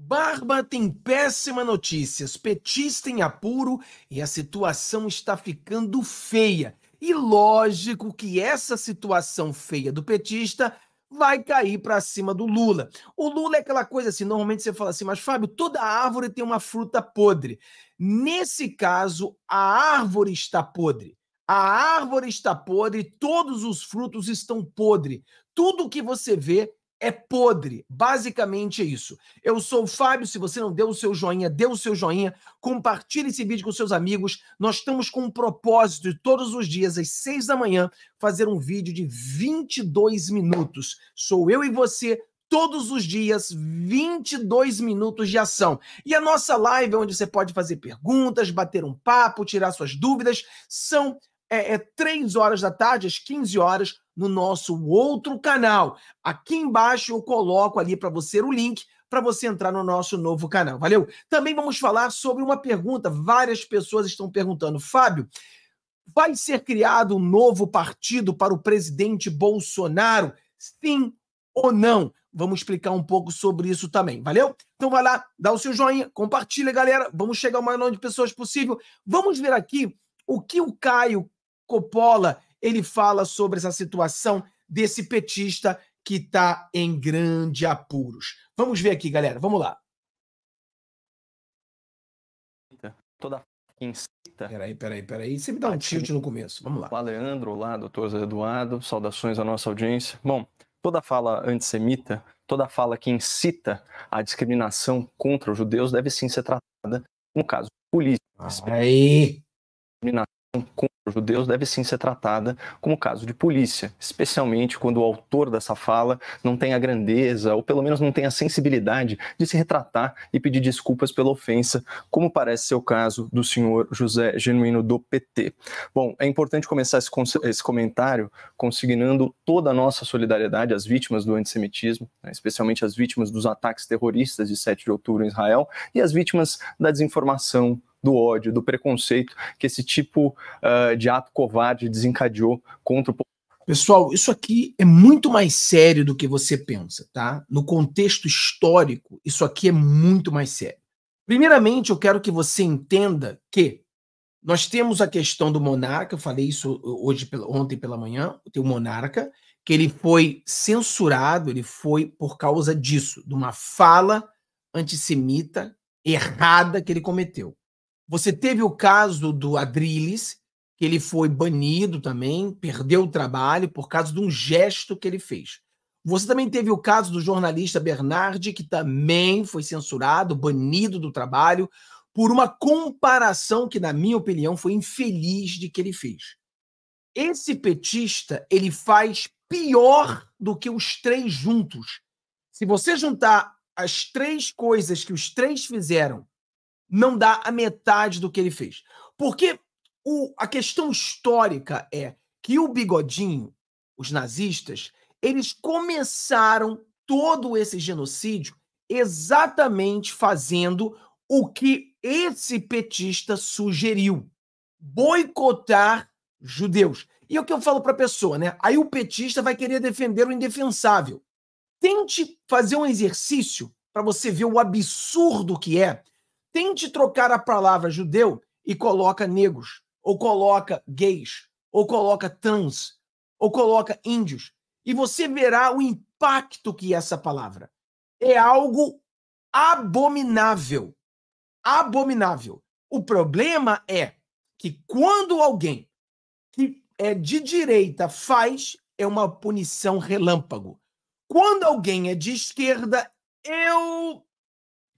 Barba tem péssima notícia. petista em apuro e a situação está ficando feia. E lógico que essa situação feia do petista vai cair para cima do Lula. O Lula é aquela coisa assim, normalmente você fala assim, mas Fábio, toda árvore tem uma fruta podre. Nesse caso, a árvore está podre. A árvore está podre, todos os frutos estão podre. Tudo que você vê é podre. Basicamente é isso. Eu sou o Fábio. Se você não deu o seu joinha, dê o seu joinha. Compartilhe esse vídeo com seus amigos. Nós estamos com um propósito de todos os dias, às seis da manhã, fazer um vídeo de 22 minutos. Sou eu e você. Todos os dias, 22 minutos de ação. E a nossa live, onde você pode fazer perguntas, bater um papo, tirar suas dúvidas, são é, é 3 horas da tarde, às 15 horas, no nosso outro canal. Aqui embaixo eu coloco ali para você o link para você entrar no nosso novo canal. Valeu? Também vamos falar sobre uma pergunta. Várias pessoas estão perguntando, Fábio. Vai ser criado um novo partido para o presidente Bolsonaro? Sim ou não? Vamos explicar um pouco sobre isso também, valeu? Então vai lá, dá o seu joinha, compartilha, galera. Vamos chegar ao maior número de pessoas possível. Vamos ver aqui o que o Caio Coppola, ele fala sobre essa situação desse petista que está em grande apuros. Vamos ver aqui, galera. Vamos lá. Toda incita. Peraí, peraí, peraí. Você me dá um tilt no começo. Vamos lá. Olá, Leandro. Olá, doutor Eduardo. Saudações à nossa audiência. Bom, toda fala antissemita, toda fala que incita a discriminação contra os judeus deve sim ser tratada como caso político. Aí! Discriminação judeus deve sim ser tratada como caso de polícia, especialmente quando o autor dessa fala não tem a grandeza ou pelo menos não tem a sensibilidade de se retratar e pedir desculpas pela ofensa, como parece ser o caso do senhor José Genuíno do PT. Bom, é importante começar esse, esse comentário consignando toda a nossa solidariedade às vítimas do antissemitismo, né, especialmente às vítimas dos ataques terroristas de 7 de outubro em Israel e às vítimas da desinformação do ódio, do preconceito que esse tipo uh, de ato covarde desencadeou contra o povo. Pessoal, isso aqui é muito mais sério do que você pensa, tá? No contexto histórico, isso aqui é muito mais sério. Primeiramente, eu quero que você entenda que nós temos a questão do monarca, eu falei isso hoje ontem pela manhã, tem o monarca, que ele foi censurado, ele foi por causa disso, de uma fala antissemita errada que ele cometeu. Você teve o caso do Adrilles, que ele foi banido também, perdeu o trabalho por causa de um gesto que ele fez. Você também teve o caso do jornalista Bernardi, que também foi censurado, banido do trabalho, por uma comparação que, na minha opinião, foi infeliz de que ele fez. Esse petista, ele faz pior do que os três juntos. Se você juntar as três coisas que os três fizeram não dá a metade do que ele fez. Porque o, a questão histórica é que o Bigodinho, os nazistas, eles começaram todo esse genocídio exatamente fazendo o que esse petista sugeriu: boicotar judeus. E é o que eu falo para a pessoa, né? Aí o petista vai querer defender o indefensável. Tente fazer um exercício para você ver o absurdo que é tente trocar a palavra judeu e coloca negros, ou coloca gays, ou coloca trans, ou coloca índios, e você verá o impacto que essa palavra. É algo abominável. Abominável. O problema é que quando alguém que é de direita faz, é uma punição relâmpago. Quando alguém é de esquerda, eu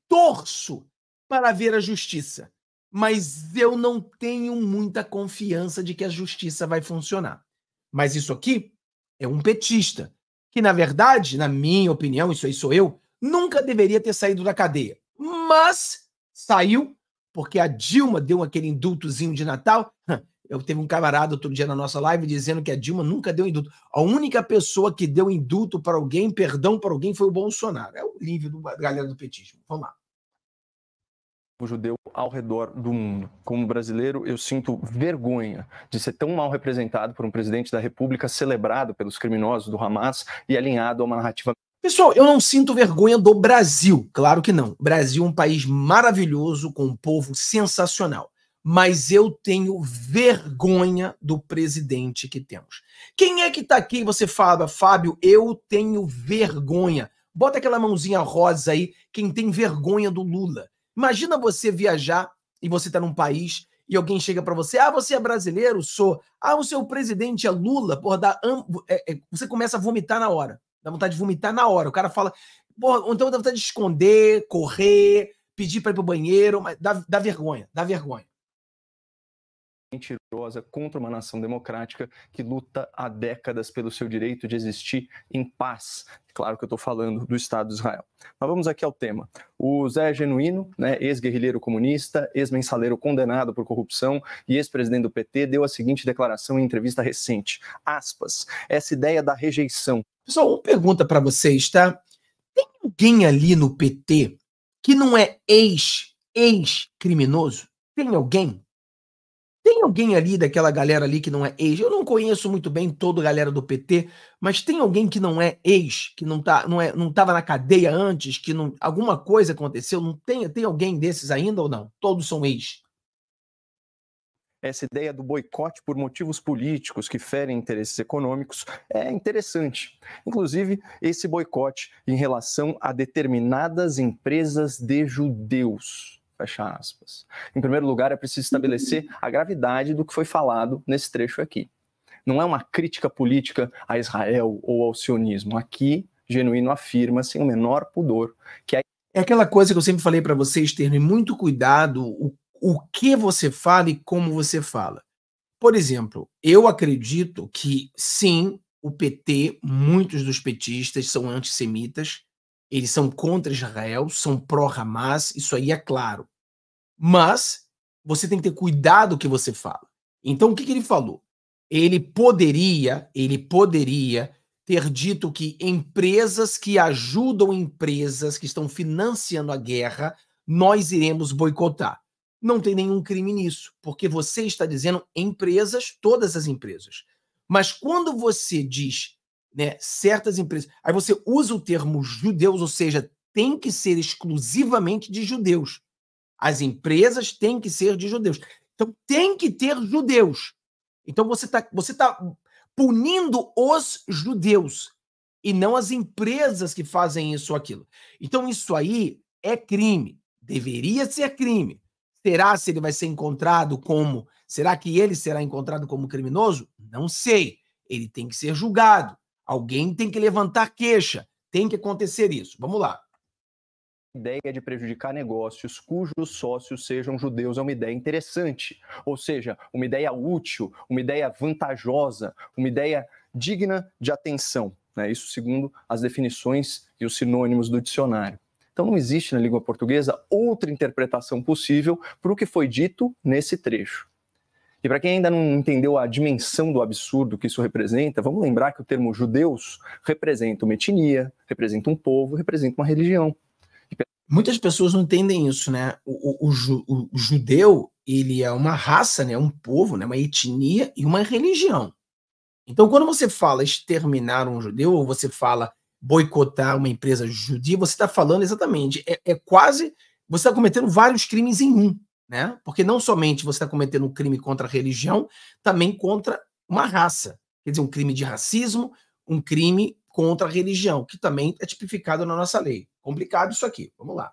torço para ver a justiça, mas eu não tenho muita confiança de que a justiça vai funcionar. Mas isso aqui é um petista, que na verdade, na minha opinião, isso aí sou eu, nunca deveria ter saído da cadeia. Mas saiu porque a Dilma deu aquele indultozinho de Natal. Eu teve um camarada outro dia na nossa live dizendo que a Dilma nunca deu indulto. A única pessoa que deu indulto para alguém, perdão para alguém, foi o Bolsonaro. É o livro da galera do petismo. Vamos lá judeu ao redor do mundo. Como brasileiro, eu sinto vergonha de ser tão mal representado por um presidente da República celebrado pelos criminosos do Hamas e alinhado a uma narrativa Pessoal, eu não sinto vergonha do Brasil, claro que não. O Brasil é um país maravilhoso, com um povo sensacional. Mas eu tenho vergonha do presidente que temos. Quem é que tá aqui e você fala, Fábio, eu tenho vergonha? Bota aquela mãozinha rosa aí, quem tem vergonha do Lula. Imagina você viajar e você está num país e alguém chega para você, ah, você é brasileiro? Sou. Ah, o seu presidente é Lula? Porra, dá am... é, é... você começa a vomitar na hora. Dá vontade de vomitar na hora. O cara fala, porra, então dá vontade de esconder, correr, pedir para ir pro banheiro, mas dá, dá vergonha, dá vergonha mentirosa contra uma nação democrática que luta há décadas pelo seu direito de existir em paz. É claro que eu estou falando do Estado de Israel. Mas vamos aqui ao tema. O Zé Genuíno, né, ex-guerrilheiro comunista, ex-mensaleiro condenado por corrupção e ex-presidente do PT, deu a seguinte declaração em entrevista recente. Aspas. Essa ideia da rejeição. Pessoal, uma pergunta para vocês, tá? Tem alguém ali no PT que não é ex-ex-criminoso? Tem alguém? tem alguém ali daquela galera ali que não é ex? Eu não conheço muito bem toda a galera do PT, mas tem alguém que não é ex, que não tá, não é, não estava na cadeia antes, que não, alguma coisa aconteceu? Não tem, tem alguém desses ainda ou não? Todos são ex. Essa ideia do boicote por motivos políticos que ferem interesses econômicos é interessante. Inclusive, esse boicote em relação a determinadas empresas de judeus Fecha aspas. Em primeiro lugar, é preciso estabelecer a gravidade do que foi falado nesse trecho aqui. Não é uma crítica política a Israel ou ao sionismo. Aqui, Genuíno afirma, sem o menor pudor, que a... É aquela coisa que eu sempre falei para vocês terem muito cuidado o, o que você fala e como você fala. Por exemplo, eu acredito que sim, o PT, muitos dos petistas são antissemitas, eles são contra Israel, são pró-Hamas, isso aí é claro. Mas você tem que ter cuidado o que você fala. Então, o que, que ele falou? Ele poderia, ele poderia ter dito que empresas que ajudam empresas que estão financiando a guerra, nós iremos boicotar. Não tem nenhum crime nisso, porque você está dizendo empresas, todas as empresas. Mas quando você diz né, certas empresas. Aí você usa o termo judeus, ou seja, tem que ser exclusivamente de judeus. As empresas têm que ser de judeus. Então tem que ter judeus. Então você está você tá punindo os judeus e não as empresas que fazem isso ou aquilo. Então isso aí é crime. Deveria ser crime. Será se ele vai ser encontrado como? Será que ele será encontrado como criminoso? Não sei. Ele tem que ser julgado. Alguém tem que levantar queixa. Tem que acontecer isso. Vamos lá. A ideia é de prejudicar negócios cujos sócios sejam judeus é uma ideia interessante, ou seja, uma ideia útil, uma ideia vantajosa, uma ideia digna de atenção. Né? Isso segundo as definições e os sinônimos do dicionário. Então não existe na língua portuguesa outra interpretação possível para o que foi dito nesse trecho. E para quem ainda não entendeu a dimensão do absurdo que isso representa, vamos lembrar que o termo judeus representa uma etnia, representa um povo, representa uma religião. Muitas pessoas não entendem isso, né? O, o, o, o judeu, ele é uma raça, né? um povo, né? uma etnia e uma religião. Então, quando você fala exterminar um judeu, ou você fala boicotar uma empresa judia, você está falando exatamente, é, é quase, você está cometendo vários crimes em um né? Porque não somente você está cometendo um crime contra a religião, também contra uma raça. Quer dizer, um crime de racismo, um crime contra a religião, que também é tipificado na nossa lei. Complicado isso aqui. Vamos lá.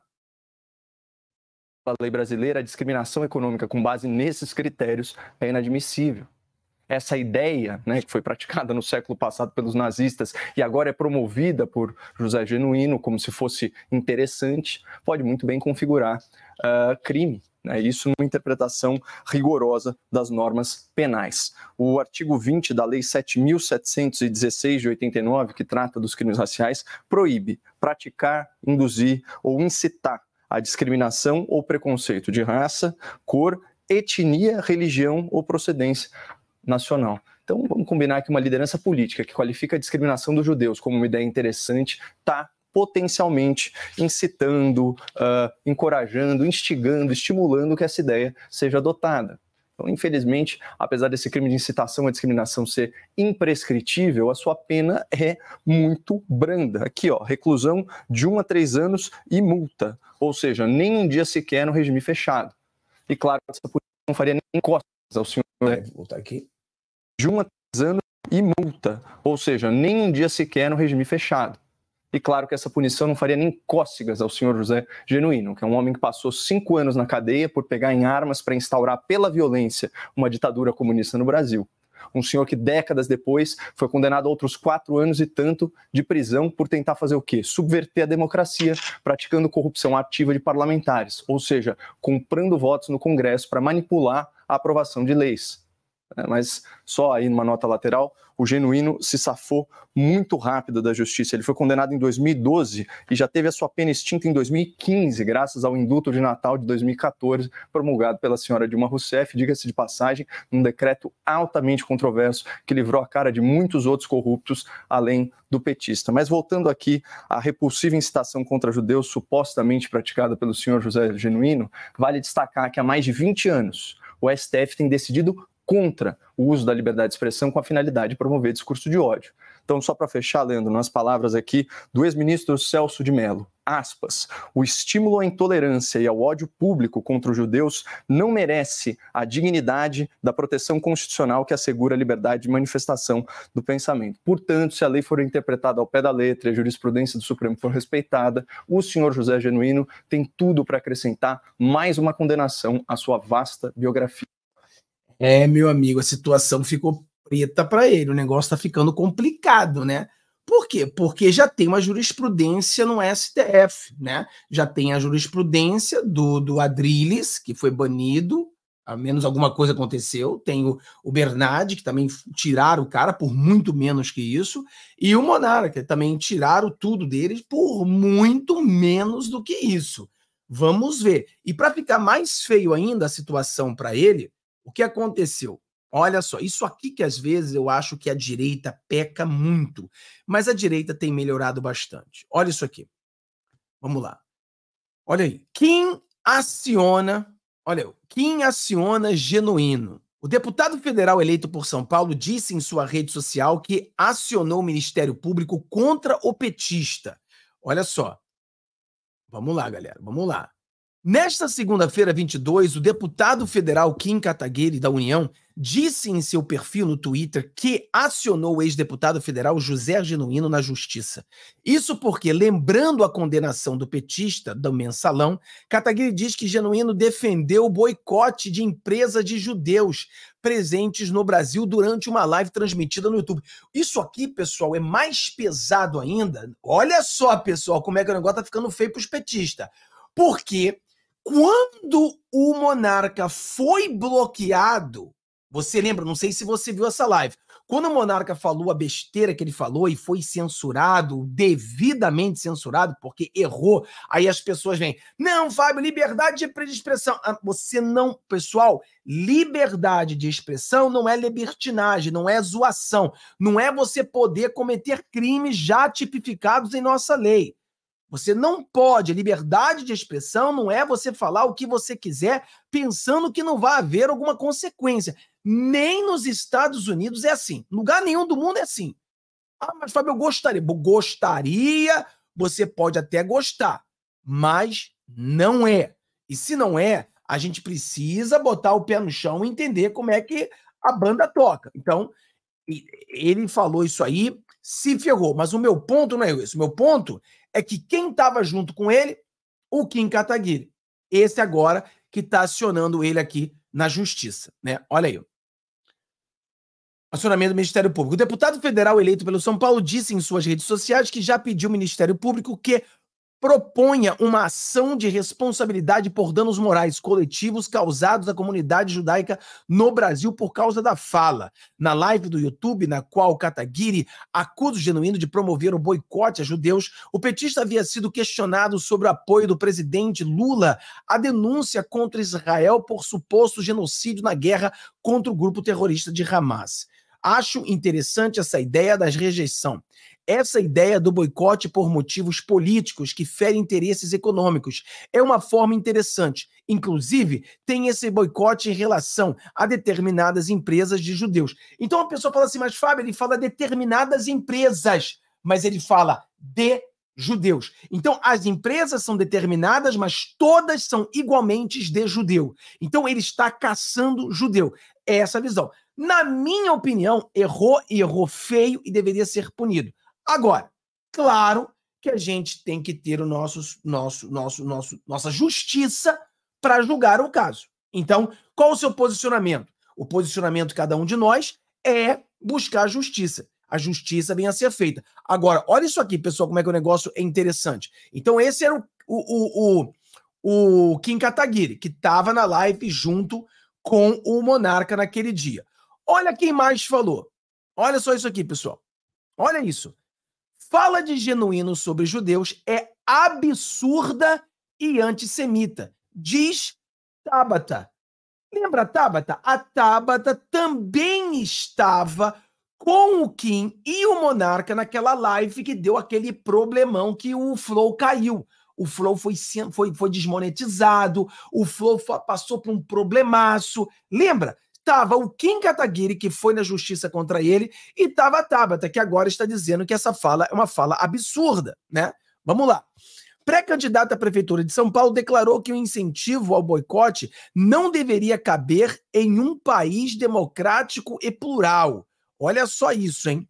A lei brasileira, a discriminação econômica com base nesses critérios é inadmissível essa ideia, né, que foi praticada no século passado pelos nazistas e agora é promovida por José Genuíno como se fosse interessante, pode muito bem configurar uh, crime. Né? Isso numa interpretação rigorosa das normas penais. O artigo 20 da Lei 7.716 de 89, que trata dos crimes raciais, proíbe praticar, induzir ou incitar a discriminação ou preconceito de raça, cor, etnia, religião ou procedência nacional. Então, vamos combinar que uma liderança política que qualifica a discriminação dos judeus como uma ideia interessante está potencialmente incitando, uh, encorajando, instigando, estimulando que essa ideia seja adotada. Então, infelizmente, apesar desse crime de incitação à discriminação ser imprescritível, a sua pena é muito branda. Aqui, ó, reclusão de 1 um a 3 anos e multa, ou seja, nem um dia sequer no regime fechado. E claro, essa polícia não faria nem costas ao senhor. É, vou voltar aqui. De 1 um a 3 anos e multa, ou seja, nem um dia sequer no regime fechado. E claro que essa punição não faria nem cócegas ao senhor José Genuíno, que é um homem que passou cinco anos na cadeia por pegar em armas para instaurar pela violência uma ditadura comunista no Brasil. Um senhor que décadas depois foi condenado a outros quatro anos e tanto de prisão por tentar fazer o quê? Subverter a democracia, praticando corrupção ativa de parlamentares, ou seja, comprando votos no Congresso para manipular a aprovação de leis. Né? mas só aí numa nota lateral, o Genuíno se safou muito rápido da justiça. Ele foi condenado em 2012 e já teve a sua pena extinta em 2015, graças ao indulto de Natal de 2014, promulgado pela senhora Dilma Rousseff, diga-se de passagem, num decreto altamente controverso que livrou a cara de muitos outros corruptos, além do petista. Mas voltando aqui à repulsiva incitação contra judeus supostamente praticada pelo senhor José Genuíno, vale destacar que há mais de 20 anos o STF tem decidido contra o uso da liberdade de expressão com a finalidade de promover discurso de ódio. Então, só para fechar, Leandro, nas palavras aqui do ex-ministro Celso de Mello, aspas, o estímulo à intolerância e ao ódio público contra os judeus não merece a dignidade da proteção constitucional que assegura a liberdade de manifestação do pensamento. Portanto, se a lei for interpretada ao pé da letra e a jurisprudência do Supremo for respeitada, o senhor José Genuíno tem tudo para acrescentar mais uma condenação à sua vasta biografia. É, meu amigo, a situação ficou preta para ele, o negócio está ficando complicado, né? Por quê? Porque já tem uma jurisprudência no STF, né? Já tem a jurisprudência do, do Adrilles, que foi banido, a menos alguma coisa aconteceu. Tem o, o Bernard, que também tiraram o cara por muito menos que isso, e o Monarca, também tiraram tudo deles por muito menos do que isso. Vamos ver. E para ficar mais feio ainda a situação para ele, o que aconteceu? Olha só, isso aqui que às vezes eu acho que a direita peca muito, mas a direita tem melhorado bastante. Olha isso aqui. Vamos lá. Olha aí. Quem aciona, olha, quem aciona genuíno. O deputado federal eleito por São Paulo disse em sua rede social que acionou o Ministério Público contra o petista. Olha só. Vamos lá, galera. Vamos lá. Nesta segunda-feira, 22, o deputado federal Kim Kataguiri, da União, disse em seu perfil no Twitter que acionou o ex-deputado federal José Genuíno na justiça. Isso porque, lembrando a condenação do petista do mensalão, Kataguiri diz que Genuíno defendeu o boicote de empresas de judeus presentes no Brasil durante uma live transmitida no YouTube. Isso aqui, pessoal, é mais pesado ainda. Olha só, pessoal, como é que o negócio tá ficando feio pros petistas. Porque quando o monarca foi bloqueado, você lembra, não sei se você viu essa live, quando o monarca falou a besteira que ele falou e foi censurado, devidamente censurado, porque errou, aí as pessoas vêm, não, Fábio, liberdade de expressão. Ah, você não, pessoal, liberdade de expressão não é libertinagem, não é zoação, não é você poder cometer crimes já tipificados em nossa lei. Você não pode, liberdade de expressão não é você falar o que você quiser pensando que não vai haver alguma consequência. Nem nos Estados Unidos é assim. Lugar nenhum do mundo é assim. Ah, mas Fábio, eu gostaria. Gostaria, você pode até gostar, mas não é. E se não é, a gente precisa botar o pé no chão e entender como é que a banda toca. Então, ele falou isso aí, se ferrou. Mas o meu ponto não é isso. O meu ponto é que quem estava junto com ele, o Kim Kataguiri. Esse agora que está acionando ele aqui na justiça, né? Olha aí. Acionamento do Ministério Público. O deputado federal eleito pelo São Paulo disse em suas redes sociais que já pediu ao Ministério Público que proponha uma ação de responsabilidade por danos morais coletivos causados à comunidade judaica no Brasil por causa da fala. Na live do YouTube, na qual Kataguiri acusa o genuíno de promover o boicote a judeus, o petista havia sido questionado sobre o apoio do presidente Lula à denúncia contra Israel por suposto genocídio na guerra contra o grupo terrorista de Hamas. Acho interessante essa ideia da rejeição. Essa ideia do boicote por motivos políticos que ferem interesses econômicos é uma forma interessante. Inclusive, tem esse boicote em relação a determinadas empresas de judeus. Então a pessoa fala assim, mas Fábio, ele fala determinadas empresas, mas ele fala de judeus. Então, as empresas são determinadas, mas todas são igualmente de judeu. Então, ele está caçando judeu. É essa a visão na minha opinião, errou e errou feio e deveria ser punido. Agora, claro que a gente tem que ter o nosso, nosso, nosso, nosso nossa justiça para julgar o caso. Então, qual o seu posicionamento? O posicionamento de cada um de nós é buscar a justiça. A justiça vem a ser feita. Agora, olha isso aqui, pessoal, como é que o negócio é interessante. Então, esse era o, o, o, o Kim Kataguiri, que estava na live junto com o Monarca naquele dia. Olha quem mais falou. Olha só isso aqui, pessoal. Olha isso. Fala de genuíno sobre judeus é absurda e antissemita, diz Tabata. Lembra a Tabata? A Tabata também estava com o Kim e o Monarca naquela live que deu aquele problemão que o Flow caiu. O Flow foi, foi, foi desmonetizado, o Flow passou por um problemaço. Lembra? Tava o Kim Kataguiri, que foi na justiça contra ele, e tava a Tabata, que agora está dizendo que essa fala é uma fala absurda, né? Vamos lá. Pré-candidata à Prefeitura de São Paulo declarou que o incentivo ao boicote não deveria caber em um país democrático e plural. Olha só isso, hein?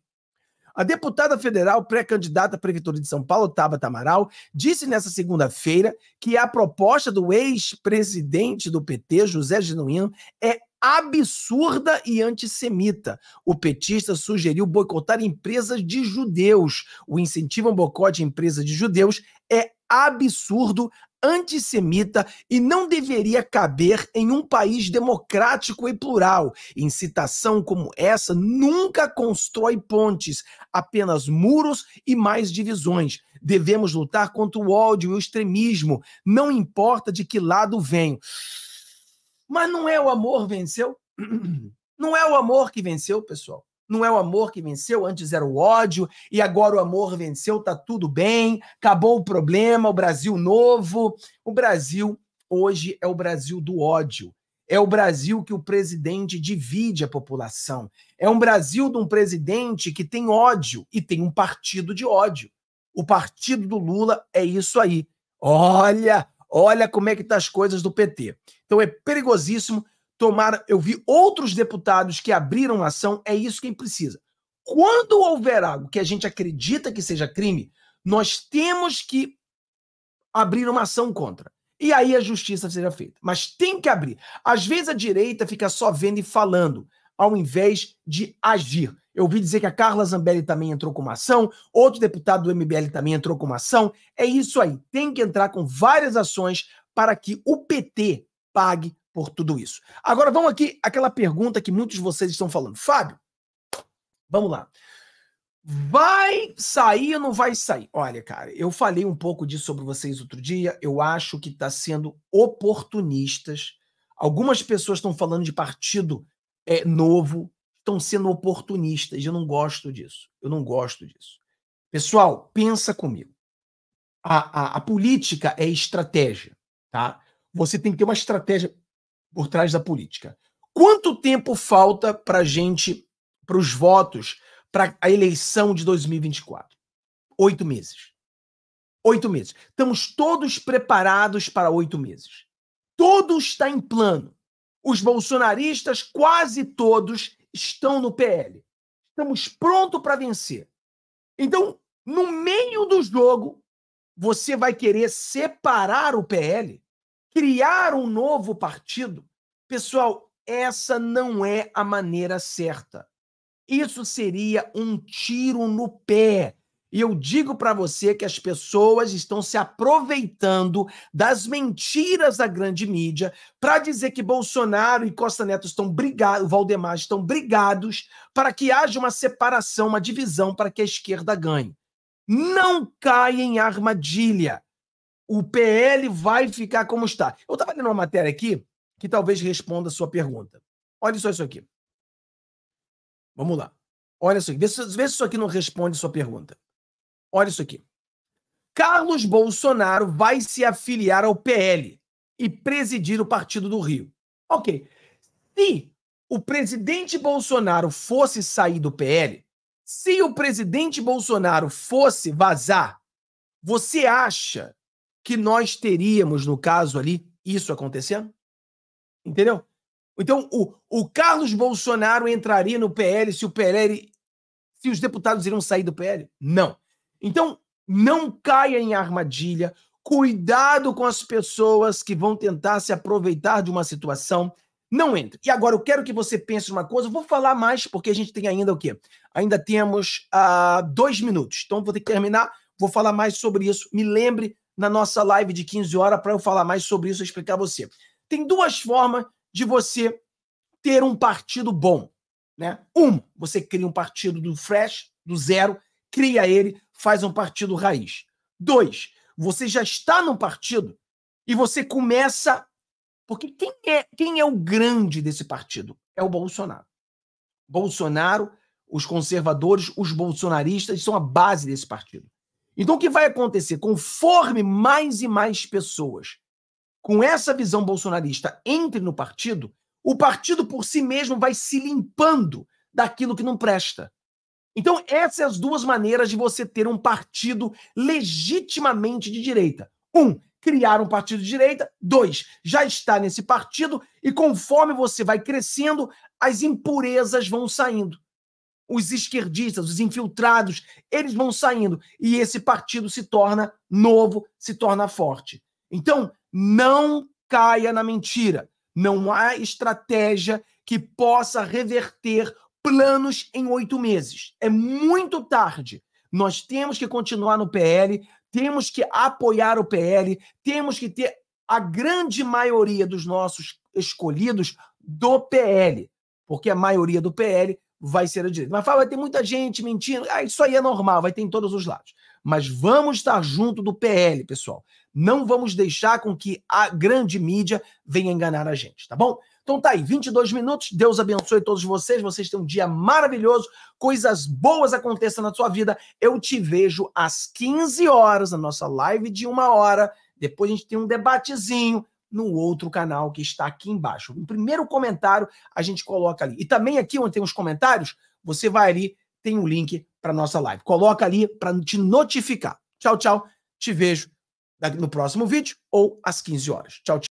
A deputada federal pré-candidata à Prefeitura de São Paulo, Tabata Amaral, disse nesta segunda-feira que a proposta do ex-presidente do PT, José Genuíno, é absurda e antissemita. O petista sugeriu boicotar empresas de judeus. O incentivo um boicote de empresas de judeus é absurdo, antissemita e não deveria caber em um país democrático e plural. Incitação como essa nunca constrói pontes, apenas muros e mais divisões. Devemos lutar contra o ódio e o extremismo, não importa de que lado venho. Mas não é o amor venceu? Não é o amor que venceu, pessoal não é o amor que venceu, antes era o ódio, e agora o amor venceu, tá tudo bem, acabou o problema, o Brasil novo. O Brasil hoje é o Brasil do ódio. É o Brasil que o presidente divide a população. É um Brasil de um presidente que tem ódio e tem um partido de ódio. O partido do Lula é isso aí. Olha, olha como é que tá as coisas do PT. Então é perigosíssimo tomar, eu vi outros deputados que abriram ação, é isso quem precisa. Quando houver algo que a gente acredita que seja crime, nós temos que abrir uma ação contra. E aí a justiça seja feita. Mas tem que abrir. Às vezes a direita fica só vendo e falando, ao invés de agir. Eu ouvi dizer que a Carla Zambelli também entrou com uma ação, outro deputado do MBL também entrou com uma ação. É isso aí. Tem que entrar com várias ações para que o PT pague por tudo isso. Agora vamos aqui aquela pergunta que muitos de vocês estão falando. Fábio, vamos lá. Vai sair ou não vai sair? Olha, cara, eu falei um pouco disso sobre vocês outro dia. Eu acho que está sendo oportunistas. Algumas pessoas estão falando de partido é, novo, estão sendo oportunistas. Eu não gosto disso. Eu não gosto disso. Pessoal, pensa comigo. A, a, a política é estratégia, tá? Você tem que ter uma estratégia por trás da política. Quanto tempo falta para a gente, para os votos, para a eleição de 2024? Oito meses. Oito meses. Estamos todos preparados para oito meses. Todo está em plano. Os bolsonaristas, quase todos, estão no PL. Estamos prontos para vencer. Então, no meio do jogo, você vai querer separar o PL? criar um novo partido, pessoal, essa não é a maneira certa. Isso seria um tiro no pé. E eu digo para você que as pessoas estão se aproveitando das mentiras da grande mídia para dizer que Bolsonaro e Costa Neto estão brigados, Valdemar estão brigados para que haja uma separação, uma divisão para que a esquerda ganhe. Não caia em armadilha o PL vai ficar como está. Eu estava lendo uma matéria aqui que talvez responda a sua pergunta. Olha só isso aqui. Vamos lá. Olha isso aqui. Vê se, vê se isso aqui não responde a sua pergunta. Olha isso aqui. Carlos Bolsonaro vai se afiliar ao PL e presidir o Partido do Rio. Ok. Se o presidente Bolsonaro fosse sair do PL, se o presidente Bolsonaro fosse vazar, você acha que nós teríamos, no caso ali, isso acontecendo? Entendeu? Então, o, o Carlos Bolsonaro entraria no PL se o PL. Se os deputados iriam sair do PL? Não. Então, não caia em armadilha. Cuidado com as pessoas que vão tentar se aproveitar de uma situação. Não entre. E agora eu quero que você pense uma coisa. Eu vou falar mais porque a gente tem ainda o quê? Ainda temos ah, dois minutos. Então vou ter que terminar. Vou falar mais sobre isso. Me lembre na nossa live de 15 horas para eu falar mais sobre isso e explicar a você. Tem duas formas de você ter um partido bom. Né? Um, você cria um partido do fresh, do zero, cria ele, faz um partido raiz. Dois, você já está num partido e você começa. Porque quem é, quem é o grande desse partido? É o Bolsonaro. Bolsonaro, os conservadores, os bolsonaristas são a base desse partido. Então, o que vai acontecer? Conforme mais e mais pessoas com essa visão bolsonarista entrem no partido, o partido por si mesmo vai se limpando daquilo que não presta. Então, essas são as duas maneiras de você ter um partido legitimamente de direita. Um, criar um partido de direita. Dois, já está nesse partido e conforme você vai crescendo, as impurezas vão saindo os esquerdistas, os infiltrados, eles vão saindo e esse partido se torna novo, se torna forte. Então, não caia na mentira. Não há estratégia que possa reverter planos em oito meses. É muito tarde. Nós temos que continuar no PL, temos que apoiar o PL, temos que ter a grande maioria dos nossos escolhidos do PL, porque a maioria do PL vai ser a direita. Mas fala, vai ter muita gente mentindo. Ah, isso aí é normal, vai ter em todos os lados. Mas vamos estar junto do PL, pessoal. Não vamos deixar com que a grande mídia venha enganar a gente, tá bom? Então tá aí, 22 minutos. Deus abençoe todos vocês. Vocês têm um dia maravilhoso. Coisas boas aconteçam na sua vida. Eu te vejo às 15 horas na nossa live de uma hora. Depois a gente tem um debatezinho no outro canal que está aqui embaixo. No primeiro comentário, a gente coloca ali. E também aqui onde tem os comentários, você vai ali, tem o um link para nossa live. Coloca ali para te notificar. Tchau, tchau. Te vejo no próximo vídeo ou às 15 horas. Tchau, tchau.